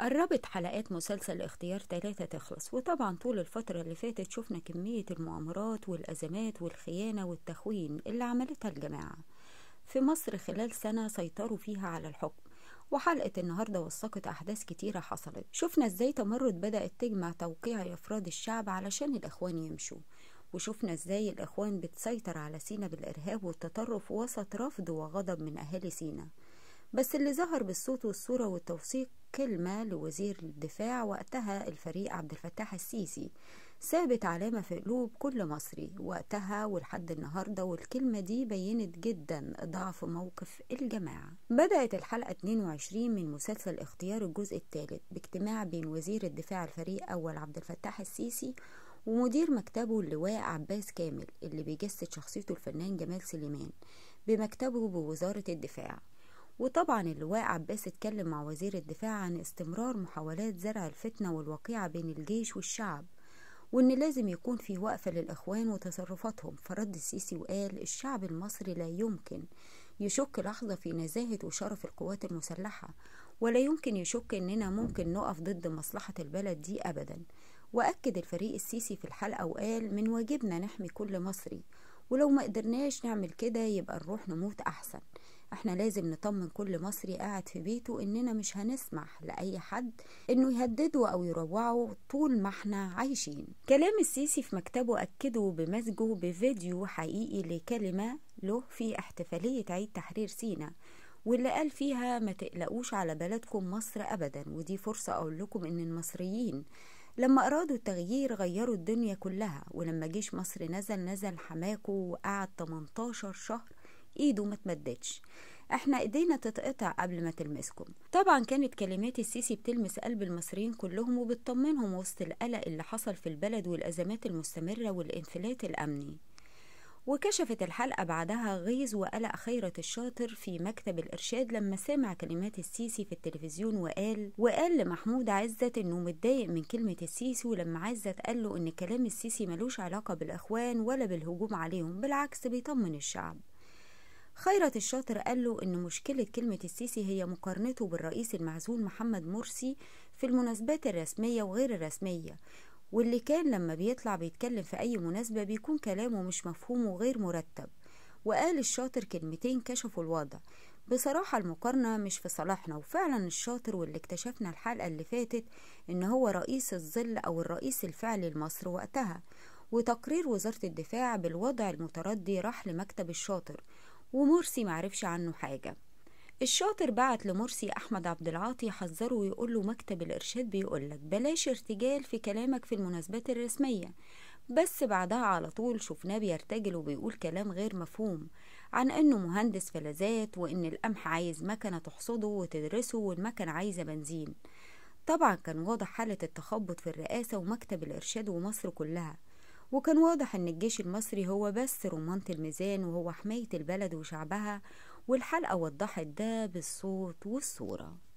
قربت حلقات مسلسل اختيار ثلاثة تخلص وطبعا طول الفترة اللي فاتت شفنا كمية المؤامرات والأزمات والخيانة والتخوين اللي عملتها الجماعة في مصر خلال سنة سيطروا فيها على الحكم وحلقة النهاردة وثقت أحداث كتيرة حصلت شفنا ازاي تمرد بدأت تجمع توقيع أفراد الشعب علشان الإخوان يمشوا وشفنا ازاي الإخوان بتسيطر على سينا بالإرهاب والتطرف وسط رفض وغضب من أهالي سينا بس اللي ظهر بالصوت والصورة والتوثيق كلمة لوزير الدفاع وقتها الفريق عبد الفتاح السيسي سابت علامة في قلوب كل مصري وقتها ولحد النهاردة والكلمة دي بينت جدا ضعف موقف الجماعة بدأت الحلقة 22 من مسلسل اختيار الجزء الثالث باجتماع بين وزير الدفاع الفريق أول عبد الفتاح السيسي ومدير مكتبه اللواء عباس كامل اللي بيجسد شخصيته الفنان جمال سليمان بمكتبه بوزارة الدفاع وطبعا اللواء عباس اتكلم مع وزير الدفاع عن استمرار محاولات زرع الفتنة والوقيعة بين الجيش والشعب وإن لازم يكون في وقفة للإخوان وتصرفاتهم فرد السيسي وقال الشعب المصري لا يمكن يشك لحظة في نزاهة وشرف القوات المسلحة ولا يمكن يشك إننا ممكن نقف ضد مصلحة البلد دي أبدا وأكد الفريق السيسي في الحلقة وقال من واجبنا نحمي كل مصري ولو ما قدرناش نعمل كده يبقى نروح نموت أحسن احنا لازم نطمن كل مصري قاعد في بيته اننا مش هنسمح لاي حد انه يهدده او يروعه طول ما احنا عايشين كلام السيسي في مكتبه اكده بمزجه بفيديو حقيقي لكلمه له في احتفاليه عيد تحرير سينا واللي قال فيها ما تقلقوش على بلدكم مصر ابدا ودي فرصه اقول لكم ان المصريين لما أرادوا التغيير غيروا الدنيا كلها ولما جيش مصر نزل نزل حماكو وقعد 18 شهر ايده ما تمددش احنا ايدينا تتقطع قبل ما تلمسكم طبعا كانت كلمات السيسي بتلمس قلب المصريين كلهم وبتطمنهم وسط القلق اللي حصل في البلد والازمات المستمره والانفلات الامني وكشفت الحلقة بعدها غيظ وقلق خيرة الشاطر في مكتب الإرشاد لما سمع كلمات السيسي في التلفزيون وقال وقال لمحمود عزت إنه متضايق من كلمة السيسي ولما عزت قال له إن كلام السيسي ملوش علاقة بالإخوان ولا بالهجوم عليهم بالعكس بيطمن الشعب خيرت الشاطر قال له إن مشكلة كلمة السيسي هي مقارنته بالرئيس المعزول محمد مرسي في المناسبات الرسمية وغير الرسمية واللي كان لما بيطلع بيتكلم في أي مناسبة بيكون كلامه مش مفهوم وغير مرتب وقال الشاطر كلمتين كشفوا الوضع بصراحة المقارنة مش في صالحنا وفعلا الشاطر واللي اكتشفنا الحلقة اللي فاتت ان هو رئيس الظل او الرئيس الفعلي لمصر وقتها وتقرير وزارة الدفاع بالوضع المتردي راح لمكتب الشاطر ومرسي معرفش عنه حاجة الشاطر بعت لمرسي أحمد عبد العاطي يحذره ويقول له مكتب الإرشاد بيقولك بلاش ارتجال في كلامك في المناسبات الرسمية بس بعدها على طول شفناه بيرتجل وبيقول كلام غير مفهوم عن انه مهندس فلزات وان القمح عايز مكنه تحصده وتدرسه والمكنه عايزه بنزين طبعا كان واضح حاله التخبط في الرئاسه ومكتب الارشاد ومصر كلها وكان واضح ان الجيش المصري هو بس رمانة الميزان وهو حماية البلد وشعبها والحلقة وضحت ده بالصوت والصورة